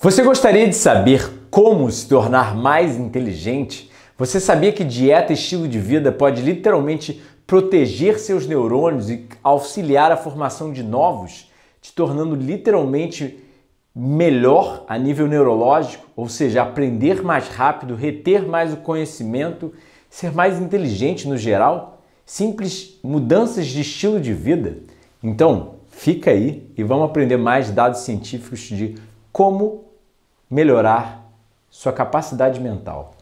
Você gostaria de saber como se tornar mais inteligente? Você sabia que dieta e estilo de vida pode literalmente proteger seus neurônios e auxiliar a formação de novos, te tornando literalmente melhor a nível neurológico, ou seja, aprender mais rápido, reter mais o conhecimento, ser mais inteligente no geral? Simples mudanças de estilo de vida? Então, fica aí e vamos aprender mais dados científicos de como melhorar sua capacidade mental.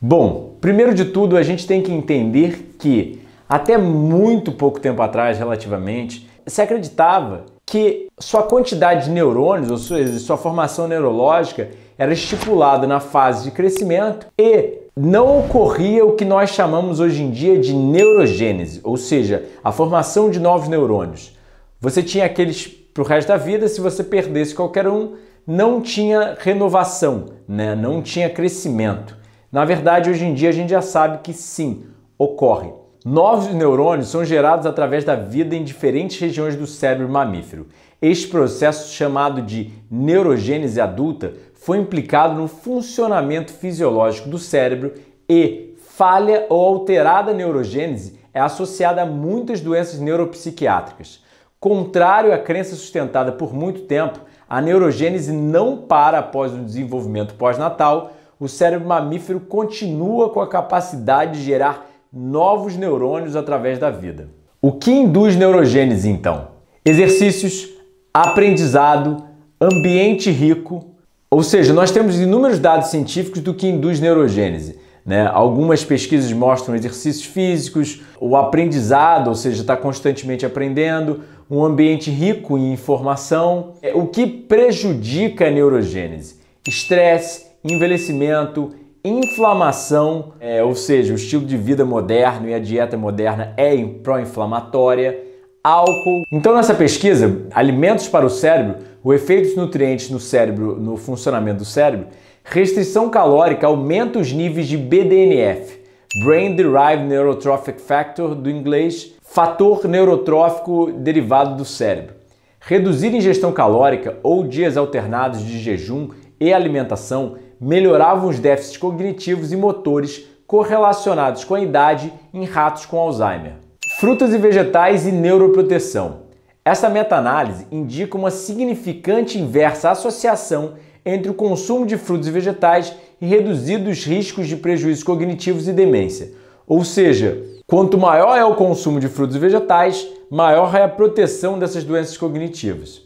Bom, primeiro de tudo, a gente tem que entender que até muito pouco tempo atrás, relativamente, se acreditava que sua quantidade de neurônios, ou seja, sua formação neurológica, era estipulada na fase de crescimento e não ocorria o que nós chamamos hoje em dia de neurogênese, ou seja, a formação de novos neurônios. Você tinha aqueles para o resto da vida, se você perdesse qualquer um, não tinha renovação, né? não tinha crescimento. Na verdade, hoje em dia a gente já sabe que sim, ocorre. Novos neurônios são gerados através da vida em diferentes regiões do cérebro mamífero. Este processo, chamado de neurogênese adulta, foi implicado no funcionamento fisiológico do cérebro e falha ou alterada neurogênese é associada a muitas doenças neuropsiquiátricas. Contrário à crença sustentada por muito tempo, a neurogênese não para após o desenvolvimento pós-natal, o cérebro mamífero continua com a capacidade de gerar novos neurônios através da vida. O que induz neurogênese então? Exercícios, aprendizado, ambiente rico. Ou seja, nós temos inúmeros dados científicos do que induz neurogênese. Né? Algumas pesquisas mostram exercícios físicos, o aprendizado, ou seja, está constantemente aprendendo, um ambiente rico em informação. É, o que prejudica a neurogênese? Estresse, envelhecimento, inflamação, é, ou seja, o estilo de vida moderno e a dieta moderna é pró-inflamatória, álcool. Então, nessa pesquisa, alimentos para o cérebro, o efeito dos nutrientes no cérebro, no funcionamento do cérebro, Restrição calórica aumenta os níveis de BDNF, Brain Derived Neurotrophic Factor, do inglês, fator neurotrófico derivado do cérebro. Reduzir ingestão calórica ou dias alternados de jejum e alimentação melhoravam os déficits cognitivos e motores correlacionados com a idade em ratos com Alzheimer. Frutas e vegetais e neuroproteção. Essa meta-análise indica uma significante inversa associação entre o consumo de frutos e vegetais e reduzir os riscos de prejuízos cognitivos e demência. Ou seja, quanto maior é o consumo de frutos e vegetais, maior é a proteção dessas doenças cognitivas.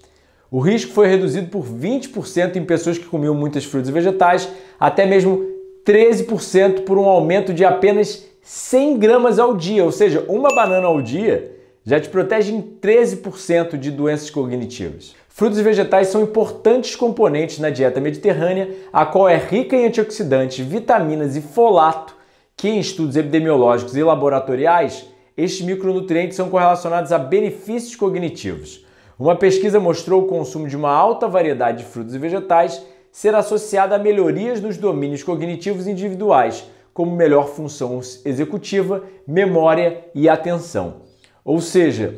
O risco foi reduzido por 20% em pessoas que comiam muitas frutas e vegetais, até mesmo 13% por um aumento de apenas 100 gramas ao dia, ou seja, uma banana ao dia já te protege em 13% de doenças cognitivas. Frutos e vegetais são importantes componentes na dieta mediterrânea, a qual é rica em antioxidantes, vitaminas e folato, que em estudos epidemiológicos e laboratoriais, estes micronutrientes são correlacionados a benefícios cognitivos. Uma pesquisa mostrou o consumo de uma alta variedade de frutos e vegetais ser associada a melhorias nos domínios cognitivos individuais, como melhor função executiva, memória e atenção. Ou seja,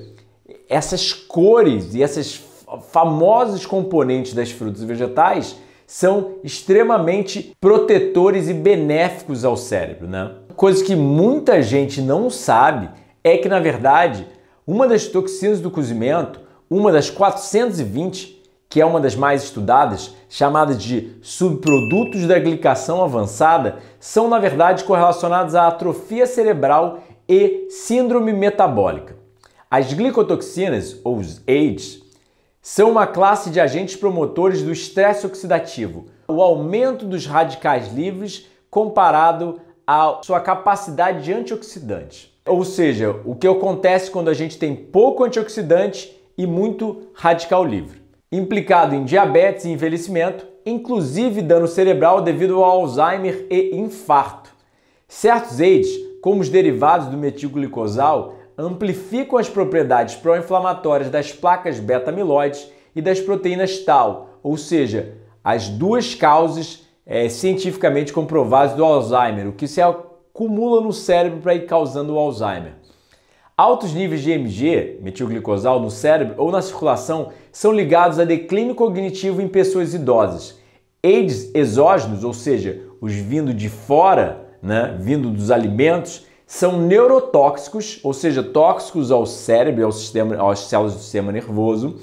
essas cores e esses famosos componentes das frutas e vegetais são extremamente protetores e benéficos ao cérebro, né? Coisa que muita gente não sabe é que, na verdade, uma das toxinas do cozimento, uma das 420, que é uma das mais estudadas, chamada de subprodutos da glicação avançada, são, na verdade, correlacionados à atrofia cerebral e síndrome metabólica. As glicotoxinas, ou os AIDS, são uma classe de agentes promotores do estresse oxidativo, o aumento dos radicais livres comparado à sua capacidade de antioxidante. Ou seja, o que acontece quando a gente tem pouco antioxidante e muito radical livre. Implicado em diabetes e envelhecimento, inclusive dano cerebral devido ao Alzheimer e infarto. Certos AIDS como os derivados do metilglicosal, amplificam as propriedades pró-inflamatórias das placas beta-amiloides e das proteínas tau, ou seja, as duas causas é, cientificamente comprovadas do Alzheimer, o que se acumula no cérebro para ir causando o Alzheimer. Altos níveis de MG, metilglicosal, no cérebro ou na circulação são ligados a declínio cognitivo em pessoas idosas. AIDS exógenos, ou seja, os vindo de fora né, vindo dos alimentos, são neurotóxicos, ou seja, tóxicos ao cérebro, ao sistema, às células do sistema nervoso,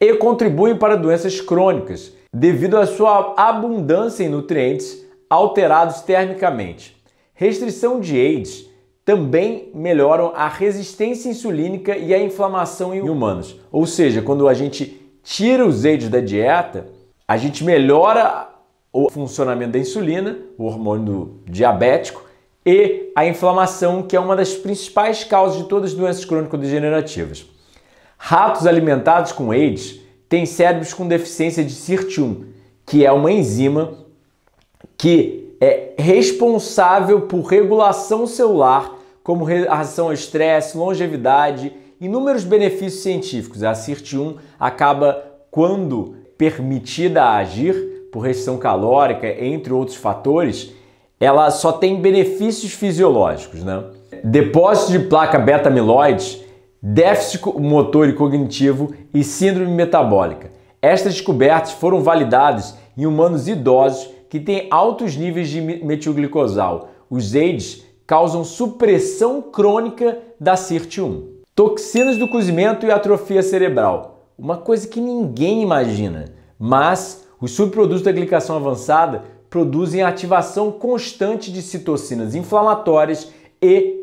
e contribuem para doenças crônicas, devido à sua abundância em nutrientes alterados termicamente. Restrição de AIDS também melhoram a resistência insulínica e a inflamação em humanos. Ou seja, quando a gente tira os AIDS da dieta, a gente melhora o funcionamento da insulina, o hormônio diabético, e a inflamação, que é uma das principais causas de todas as doenças crônico-degenerativas. Ratos alimentados com AIDS têm cérebros com deficiência de SIRT1, que é uma enzima que é responsável por regulação celular, como reação ao estresse, longevidade, inúmeros benefícios científicos. A SIRT1 acaba, quando permitida a agir, por restrição calórica, entre outros fatores, ela só tem benefícios fisiológicos, né? Depósito de placa beta-amiloide, déficit motor e cognitivo e síndrome metabólica. Estas descobertas foram validadas em humanos idosos que têm altos níveis de metilglicosal. Os AIDS causam supressão crônica da CIRT1. Toxinas do cozimento e atrofia cerebral. Uma coisa que ninguém imagina, mas os subprodutos da glicação avançada produzem ativação constante de citocinas inflamatórias e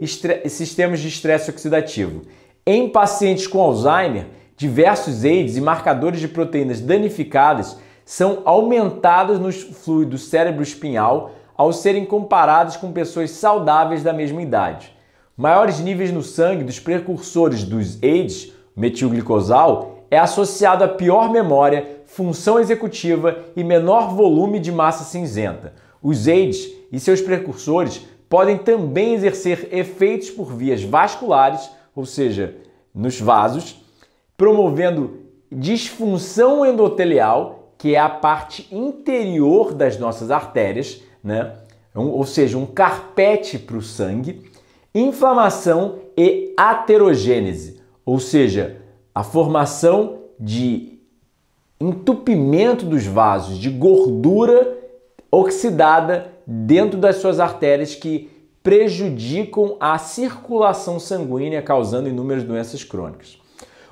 sistemas de estresse oxidativo. Em pacientes com Alzheimer, diversos AIDS e marcadores de proteínas danificadas são aumentados no fluido cérebro-espinhal ao serem comparados com pessoas saudáveis da mesma idade. Maiores níveis no sangue dos precursores dos AIDS, metilglicosal, é associado a pior memória função executiva e menor volume de massa cinzenta. Os AIDS e seus precursores podem também exercer efeitos por vias vasculares, ou seja, nos vasos, promovendo disfunção endotelial, que é a parte interior das nossas artérias, né? ou seja, um carpete para o sangue, inflamação e aterogênese, ou seja, a formação de entupimento dos vasos de gordura oxidada dentro das suas artérias que prejudicam a circulação sanguínea, causando inúmeras doenças crônicas.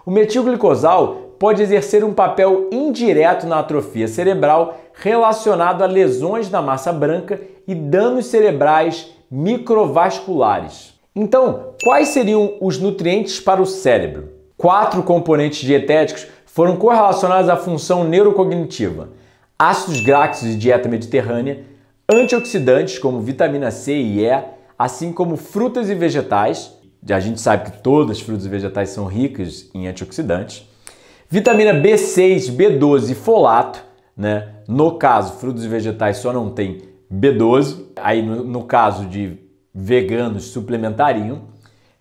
O metilglicosal pode exercer um papel indireto na atrofia cerebral relacionado a lesões da massa branca e danos cerebrais microvasculares. Então, quais seriam os nutrientes para o cérebro? Quatro componentes dietéticos foram correlacionadas à função neurocognitiva. Ácidos graxos e dieta mediterrânea, antioxidantes como vitamina C e E, assim como frutas e vegetais, a gente sabe que todas as frutas e vegetais são ricas em antioxidantes, vitamina B6, B12 e folato, né? No caso, frutos e vegetais só não tem B12, aí no, no caso de veganos suplementariam,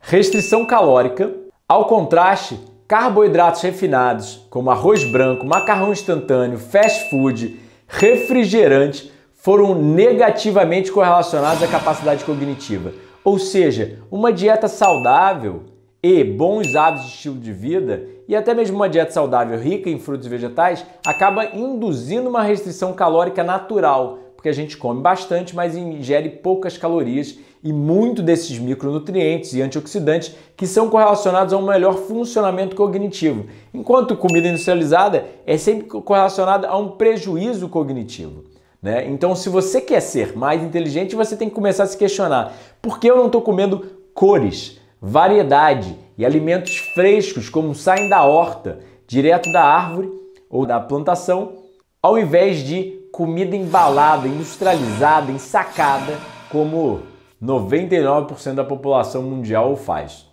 restrição calórica, ao contraste carboidratos refinados, como arroz branco, macarrão instantâneo, fast food, refrigerantes, foram negativamente correlacionados à capacidade cognitiva. Ou seja, uma dieta saudável e bons hábitos de estilo de vida, e até mesmo uma dieta saudável rica em frutos e vegetais, acaba induzindo uma restrição calórica natural, porque a gente come bastante, mas ingere poucas calorias e muito desses micronutrientes e antioxidantes que são correlacionados a um melhor funcionamento cognitivo, enquanto comida industrializada é sempre correlacionada a um prejuízo cognitivo. Né? Então, se você quer ser mais inteligente, você tem que começar a se questionar: por que eu não estou comendo cores, variedade e alimentos frescos, como saem da horta, direto da árvore ou da plantação, ao invés de comida embalada, industrializada, ensacada, como 99% da população mundial faz.